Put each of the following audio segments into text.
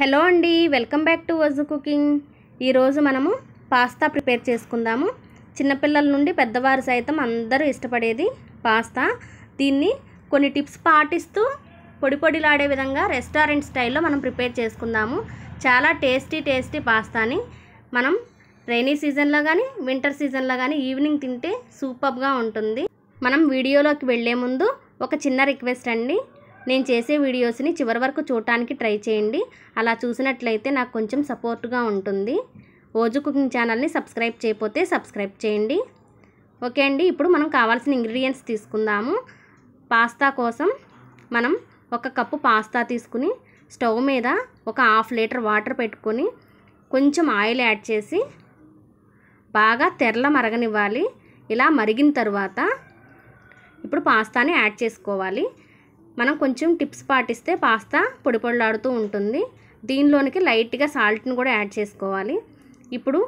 hello అండి welcome back to వజ్ cooking ఈరోజు మనము పాస్తా ప్రిపేర్ చేసుకుందాము చిన్నపిల్లల నుండి పెద్దవారు సైతం అందరూ ఇష్టపడేది పాస్తా దీన్ని కొన్ని టిప్స్ పాటిస్తూ పొడి పొడిలాడే విధంగా రెస్టారెంట్ స్టైల్లో మనం ప్రిపేర్ చేసుకుందాము చాలా టేస్టీ టేస్టీ పాస్తాని మనం రైనీ సీజన్లో కానీ వింటర్ సీజన్లో కానీ ఈవినింగ్ తింటే సూపర్గా ఉంటుంది మనం వీడియోలోకి వెళ్ళే ముందు ఒక చిన్న రిక్వెస్ట్ అండి నేను చేసే వీడియోస్ని చివరి వరకు చూడటానికి ట్రై చేయండి అలా చూసినట్లయితే నాకు కొంచెం సపోర్ట్గా ఉంటుంది ఓజు కుకింగ్ ఛానల్ని సబ్స్క్రైబ్ చేయకపోతే సబ్స్క్రైబ్ చేయండి ఓకే అండి ఇప్పుడు మనం కావాల్సిన ఇంగ్రీడియంట్స్ తీసుకుందాము పాస్తా కోసం మనం ఒక కప్పు పాస్తా తీసుకుని స్టవ్ మీద ఒక హాఫ్ లీటర్ వాటర్ పెట్టుకొని కొంచెం ఆయిల్ యాడ్ చేసి బాగా తెరల మరగనివ్వాలి ఇలా మరిగిన తర్వాత ఇప్పుడు పాస్తాని యాడ్ చేసుకోవాలి మనం కొంచెం టిప్స్ పాటిస్తే పాస్తా పొడి ఉంటుంది దీనిలోనికి లైట్గా సాల్ట్ని కూడా యాడ్ చేసుకోవాలి ఇప్పుడు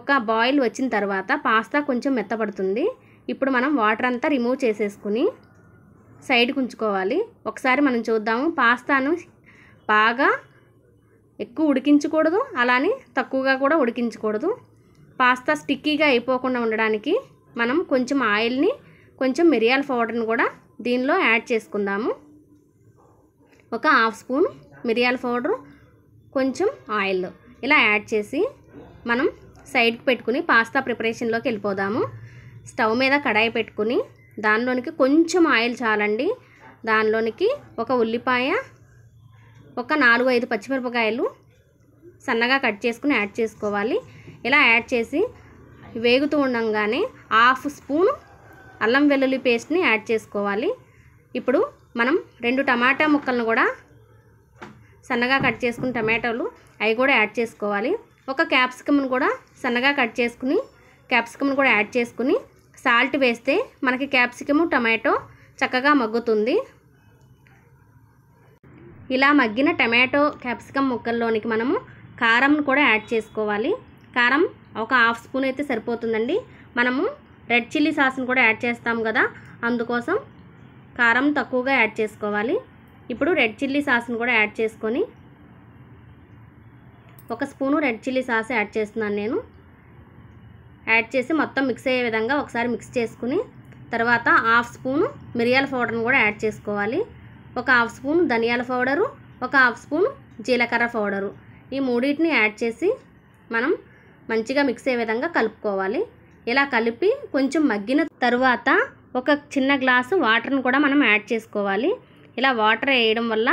ఒక బాయిల్ వచ్చిన తర్వాత పాస్తా కొంచెం మెత్తపడుతుంది ఇప్పుడు మనం వాటర్ అంతా రిమూవ్ చేసేసుకుని సైడ్కి ఉంచుకోవాలి ఒకసారి మనం చూద్దాము పాస్తాను బాగా ఎక్కువ ఉడికించకూడదు అలానే తక్కువగా కూడా ఉడికించకూడదు పాస్తా స్టిక్కీగా అయిపోకుండా ఉండడానికి మనం కొంచెం ఆయిల్ని కొంచెం మిరియాల పౌడర్ని కూడా దీనిలో యాడ్ చేసుకుందాము ఒక హాఫ్ స్పూన్ మిరియాల పౌడర్ కొంచెం ఆయిల్ ఇలా యాడ్ చేసి మనం సైడ్కి పెట్టుకుని పాస్తా ప్రిపరేషన్లోకి వెళ్ళిపోదాము స్టవ్ మీద కడాయి పెట్టుకుని దానిలోనికి కొంచెం ఆయిల్ చాలండి దానిలోనికి ఒక ఉల్లిపాయ ఒక నాలుగు ఐదు పచ్చిమిరపకాయలు సన్నగా కట్ చేసుకుని యాడ్ చేసుకోవాలి ఇలా యాడ్ చేసి వేగుతూ ఉండంగానే హాఫ్ స్పూన్ అల్లం వెల్లుల్లి పేస్ట్ని యాడ్ చేసుకోవాలి ఇప్పుడు మనం రెండు టమాటా ముక్కలను కూడా సన్నగా కట్ చేసుకుని టమాటాలు అవి కూడా యాడ్ చేసుకోవాలి ఒక క్యాప్సికమ్ను కూడా సన్నగా కట్ చేసుకుని క్యాప్సికమ్ను కూడా యాడ్ చేసుకుని సాల్ట్ వేస్తే మనకి క్యాప్సికము టమాటో చక్కగా మగ్గుతుంది ఇలా మగ్గిన టమాటో క్యాప్సికమ్ ముక్కల్లోనికి మనము కారం కూడా యాడ్ చేసుకోవాలి కారం ఒక హాఫ్ స్పూన్ అయితే సరిపోతుందండి మనము రెడ్ చిల్లీ సాస్ని కూడా యాడ్ చేస్తాం కదా అందుకోసం కారం తక్కువగా యాడ్ చేసుకోవాలి ఇప్పుడు రెడ్ చిల్లీ సాస్ని కూడా యాడ్ చేసుకొని ఒక spoon red chilli sauce add చేస్తున్నాను నేను యాడ్ చేసి మొత్తం మిక్స్ అయ్యే విధంగా ఒకసారి మిక్స్ చేసుకుని తర్వాత హాఫ్ స్పూను మిరియాల పౌడర్ని కూడా యాడ్ చేసుకోవాలి ఒక హాఫ్ స్పూన్ ధనియాల పౌడరు ఒక హాఫ్ స్పూన్ జీలకర్ర పౌడరు ఈ మూడింటిని యాడ్ చేసి మనం మంచిగా మిక్స్ అయ్యే విధంగా కలుపుకోవాలి ఇలా కలిపి కొంచెం మగ్గిన తరువాత ఒక చిన్న గ్లాసు వాటర్ని కూడా మనం యాడ్ చేసుకోవాలి ఇలా వాటర్ వేయడం వల్ల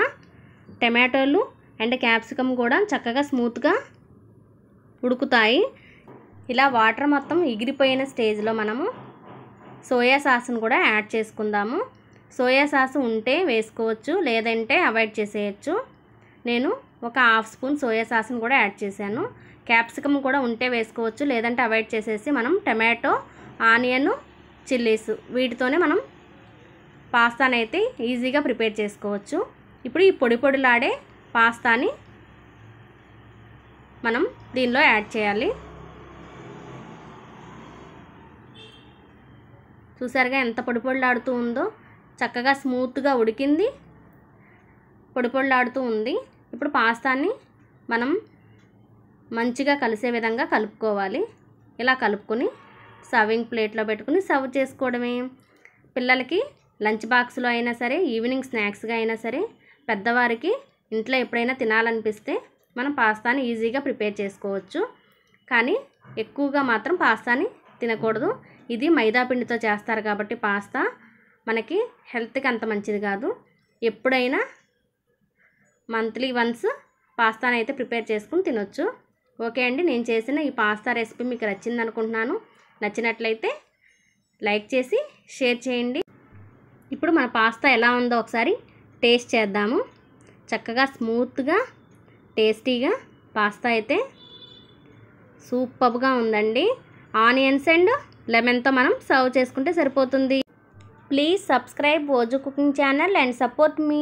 టమాటోలు అండ్ క్యాప్సికమ్ కూడా చక్కగా స్మూత్గా ఉడుకుతాయి ఇలా వాటర్ మొత్తం ఎగిరిపోయిన స్టేజ్లో మనము సోయా సాస్ను కూడా యాడ్ చేసుకుందాము సోయా సాస్ ఉంటే వేసుకోవచ్చు లేదంటే అవాయిడ్ చేసేయచ్చు నేను ఒక హాఫ్ స్పూన్ సోయా సాస్ని కూడా యాడ్ చేశాను క్యాప్సికమ్ కూడా ఉంటే వేసుకోవచ్చు లేదంటే అవాయిడ్ చేసేసి మనం టమాటో ఆనియన్ చిల్లీస్ వీటితోనే మనం పాస్తాని అయితే ఈజీగా ప్రిపేర్ చేసుకోవచ్చు ఇప్పుడు ఈ పొడి పొడిలాడే పాస్తాని మనం దీనిలో యాడ్ చేయాలి చూసారుగా ఎంత పొడి పొడిలాడుతూ ఉందో చక్కగా స్మూత్గా ఉడికింది పొడి పొడిలాడుతూ ఉంది ఇప్పుడు పాస్తాని మనం మంచిగా కలిసే విధంగా కలుపుకోవాలి ఇలా కలుపుకొని సర్వింగ్ ప్లేట్లో పెట్టుకుని సర్వ్ చేసుకోవడమే పిల్లలకి లంచ్ బాక్స్లో అయినా సరే ఈవినింగ్ స్నాక్స్గా అయినా సరే పెద్దవారికి ఇంట్లో ఎప్పుడైనా తినాలనిపిస్తే మనం పాస్తాని ఈజీగా ప్రిపేర్ చేసుకోవచ్చు కానీ ఎక్కువగా మాత్రం పాస్తాని తినకూడదు ఇది మైదాపిండితో చేస్తారు కాబట్టి పాస్తా మనకి హెల్త్కి అంత మంచిది కాదు ఎప్పుడైనా మంత్లీ వన్స్ పాస్తాని అయితే ప్రిపేర్ చేసుకుని తినొచ్చు ఓకే అండి నేను చేసిన ఈ పాస్తా రెసిపీ మీకు నచ్చింది అనుకుంటున్నాను నచ్చినట్లయితే లైక్ చేసి షేర్ చేయండి ఇప్పుడు మన పాస్తా ఎలా ఉందో ఒకసారి టేస్ట్ చేద్దాము చక్కగా స్మూత్గా టేస్టీగా పాస్తా అయితే సూపర్గా ఉందండి ఆనియన్స్ అండ్ లెమన్తో మనం సర్వ్ చేసుకుంటే సరిపోతుంది ప్లీజ్ సబ్స్క్రైబ్ ఓజు cooking channel and support me